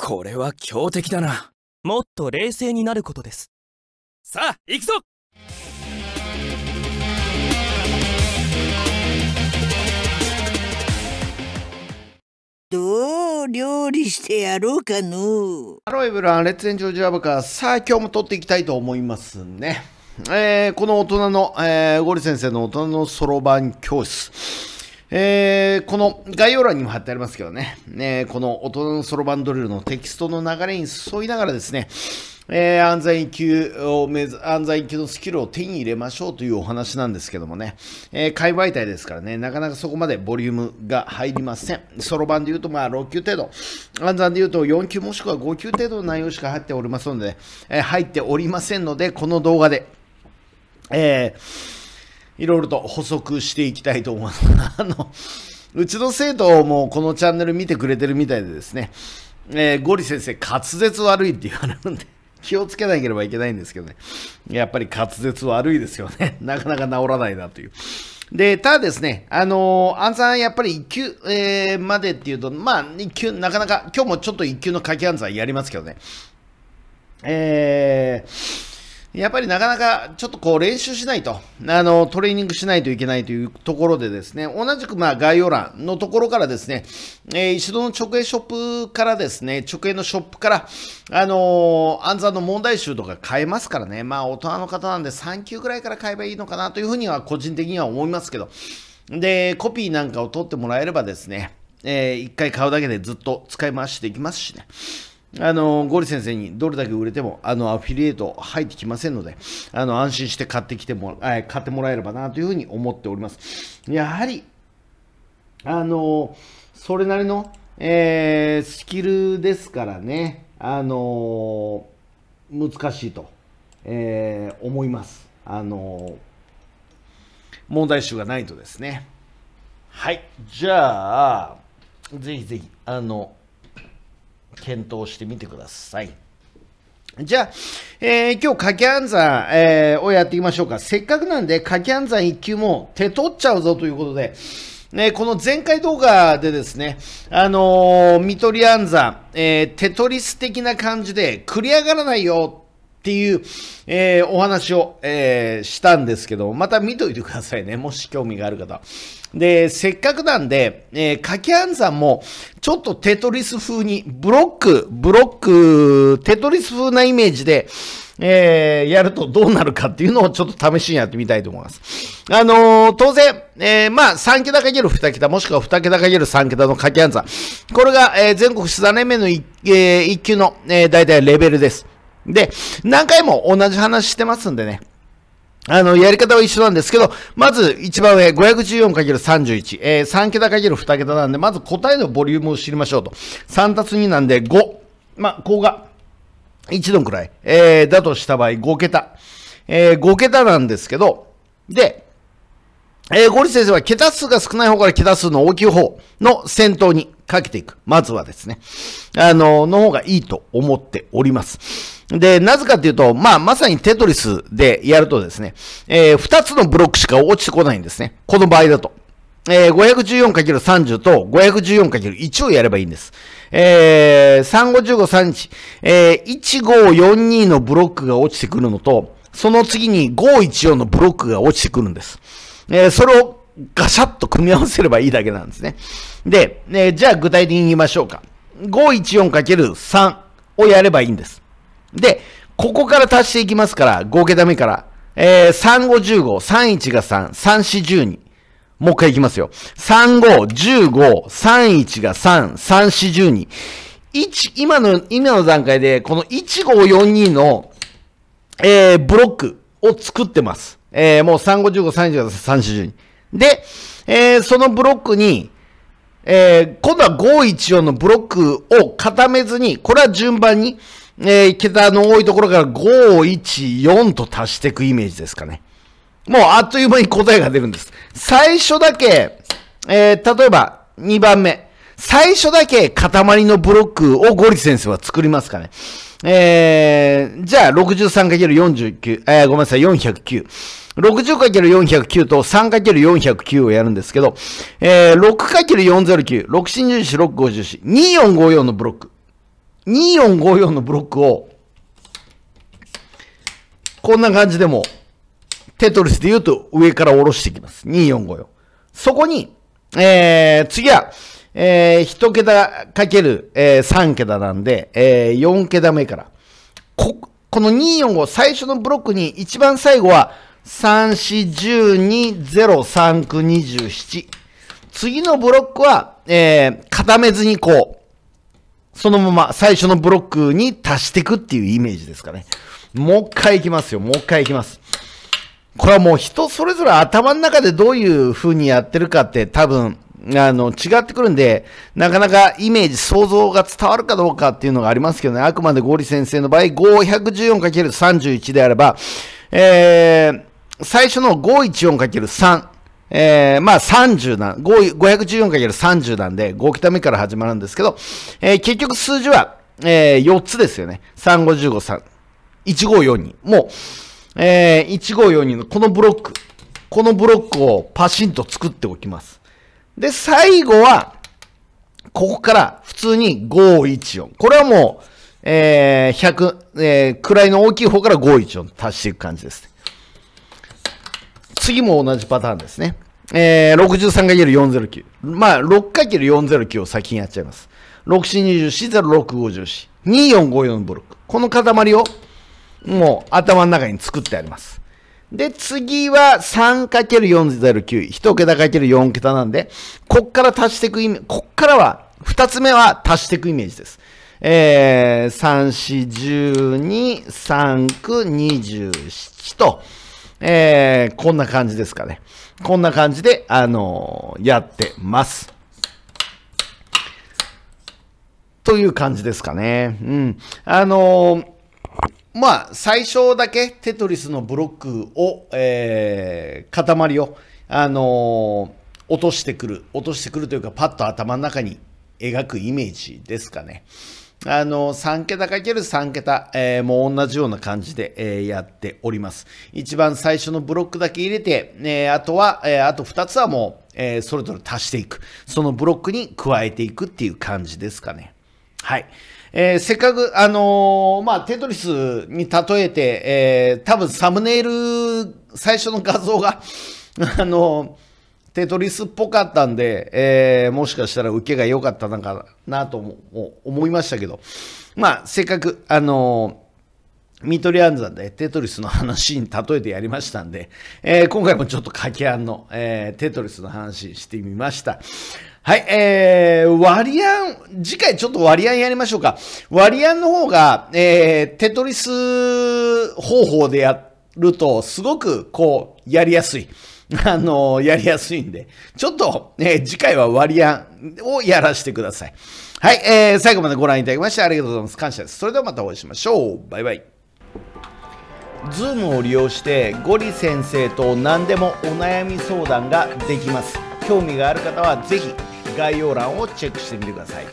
これは強敵だなもっと冷静になることですさあ行くぞどう料理してやろうかのハロエブランレッツエンジョージアブカさあ今日も撮っていきたいと思いますねえー、この大人の、えー、ゴリ先生の大人のそろばん教室えー、この概要欄にも貼ってありますけどね、ねこの大人のソロバンドリルのテキストの流れに沿いながらですね、えー、安全級を目指、安全級のスキルを手に入れましょうというお話なんですけどもね、えー、界媒体ですからね、なかなかそこまでボリュームが入りません。ソロ版で言うとまあ6級程度、安全で言うと4級もしくは5級程度の内容しか入っておりますので、えー、入っておりませんので、この動画で、えー、いろいろと補足していきたいと思います。あの、うちの生徒もこのチャンネル見てくれてるみたいでですね、えー、ゴリ先生、滑舌悪いって言われるんで、気をつけなければいけないんですけどね。やっぱり滑舌悪いですよね。なかなか治らないなという。で、ただですね、あのー、算やっぱり1級、えー、までっていうと、まあ、1級、なかなか、今日もちょっと1級の書き暗算やりますけどね。えー、やっぱりなかなかちょっとこう練習しないと、あの、トレーニングしないといけないというところでですね、同じくまあ概要欄のところからですね、えー、一度の直営ショップからですね、直営のショップから、あのー、暗算の問題集とか買えますからね、まあ大人の方なんで3級ぐらいから買えばいいのかなというふうには個人的には思いますけど、で、コピーなんかを取ってもらえればですね、えー、1回買うだけでずっと使い回していきますしね。あのゴリ先生にどれだけ売れてもあのアフィリエイト入ってきませんのであの安心して買ってきてもら、え買ってもらえればなというふうに思っておりますやはりあのそれなりの、えー、スキルですからねあの難しいと、えー、思いますあの問題集がないとですねはいじゃあぜひぜひあの検討してみてください。じゃあ、えー、今日、かけ暗算、えー、をやっていきましょうか。せっかくなんで、かけ暗算1級も手取っちゃうぞということで、ね、この前回動画でですね、あのー、見取り暗算、えー、テトリス的な感じで、繰り上がらないよっていう、えー、お話を、えー、したんですけど、また見といてくださいね。もし興味がある方。で、せっかくなんで、えー、かきあんさんも、ちょっとテトリス風に、ブロック、ブロック、テトリス風なイメージで、えー、やるとどうなるかっていうのをちょっと試しにやってみたいと思います。あのー、当然、えー、まあ、3桁かける2桁、もしくは2桁かける3桁の掛け算。これが、えー、全国7年目の 1,、えー、級の、えー、大体レベルです。で、何回も同じ話してますんでね。あの、やり方は一緒なんですけど、まず一番上、514×31、えー、3桁 ×2 桁なんで、まず答えのボリュームを知りましょうと。3たす2なんで5。まあ、こうが1度くらい、えー、だとした場合5桁。えー、5桁なんですけど、で、えー、ゴリ先生は桁数が少ない方から桁数の大きい方の先頭に、かけていく。まずはですね。あの、の方がいいと思っております。で、なぜかっていうと、まあ、まさにテトリスでやるとですね、えー、つのブロックしか落ちてこないんですね。この場合だと。えー、514×30 と 514×1 をやればいいんです。えー、3553 1えー、1542のブロックが落ちてくるのと、その次に514のブロックが落ちてくるんです。えー、それをガシャッと組み合わせればいいだけなんですね。で、えじゃあ具体的に言いましょうか。514×3 をやればいいんです。で、ここから足していきますから、5桁目から、えー、3515、31が3、3412。もう一回いきますよ。3515、31が3、3412。1、今の、今の段階で、この1542の、えー、ブロックを作ってます。えー、もう3515、31が3、3412。で、えー、そのブロックに、えー、今度は514のブロックを固めずに、これは順番に、えー、桁の多いところから514と足していくイメージですかね。もうあっという間に答えが出るんです。最初だけ、えー、例えば2番目。最初だけ塊のブロックをゴリ先生は作りますかね。えー、じゃあ 63×49、えー、ごめんなさい、409。60×409 と 3×409 をやるんですけど、えー、6×409、6進十四6五十視、2454のブロック。2454のブロックを、こんな感じでも、テトリスで言うと上から下ろしていきます。2454。そこに、えー、次は、えー、1桁かける、えー、3桁なんで、えー、4桁目から。こ、この245、最初のブロックに一番最後は、3、4、12、0、3 9 27。次のブロックは、えー、固めずにこう、そのまま最初のブロックに足していくっていうイメージですかね。もう一回いきますよ。もう一回いきます。これはもう人それぞれ頭の中でどういう風にやってるかって多分、あの、違ってくるんで、なかなかイメージ、想像が伝わるかどうかっていうのがありますけどね、あくまでゴ理リ先生の場合、514×31 であれば、えー、最初の 514×3。えー、まあ30な、514×30 なんで、5桁目から始まるんですけど、えー、結局数字は、えー、4つですよね。3515、3。1542。もう、えー、1542のこのブロック。このブロックをパシンと作っておきます。で、最後は、ここから普通に514。これはもう、えー、100、えー、位の大きい方から514足していく感じです。次も同じパターンですね。えー、63×409。まあ、6×409 を先にやっちゃいます。64240654。2454ブロック。この塊を、もう頭の中に作ってあります。で、次は 3×409。1桁 ×4 桁なんで、こっから足していくイメージ、こっからは、2つ目は足していくイメージです。えー、3、4、12、3、9、27と、えー、こんな感じですかね。こんな感じで、あのー、やってます。という感じですかね。うん。あのー、まあ、最初だけテトリスのブロックを、えー、塊を、あの落としてくる、落としてくるというか、パッと頭の中に描くイメージですかね。あの、3桁かける3桁、えー、もう同じような感じで、えー、やっております。一番最初のブロックだけ入れて、えー、あとは、えあと2つはもう、えそれぞれ足していく。そのブロックに加えていくっていう感じですかね。はい。えー、せっかく、あのー、まあ、テトリスに例えて、えー、多分サムネイル、最初の画像が あのーテトリスっぽかったんで、えー、もしかしたら受けが良かったのかなと思いましたけど、まあ、せっかく、あのー、ミトリアンザでテトリスの話に例えてやりましたんで、えー、今回もちょっと掛け合んの、えー、テトリスの話してみました。はい、えー、割合、次回ちょっと割合やりましょうか。割合の方が、えー、テトリス方法でやると、すごくこう、やりやすい。あのー、やりやすいんで、ちょっと、えー、次回は割案をやらせてください。はい、えー、最後までご覧いただきましてありがとうございます。感謝です。それではまたお会いしましょう。バイバイ。ズームを利用してゴリ先生と何でもお悩み相談ができます興味がある方は是非概要欄をチェックしてみてください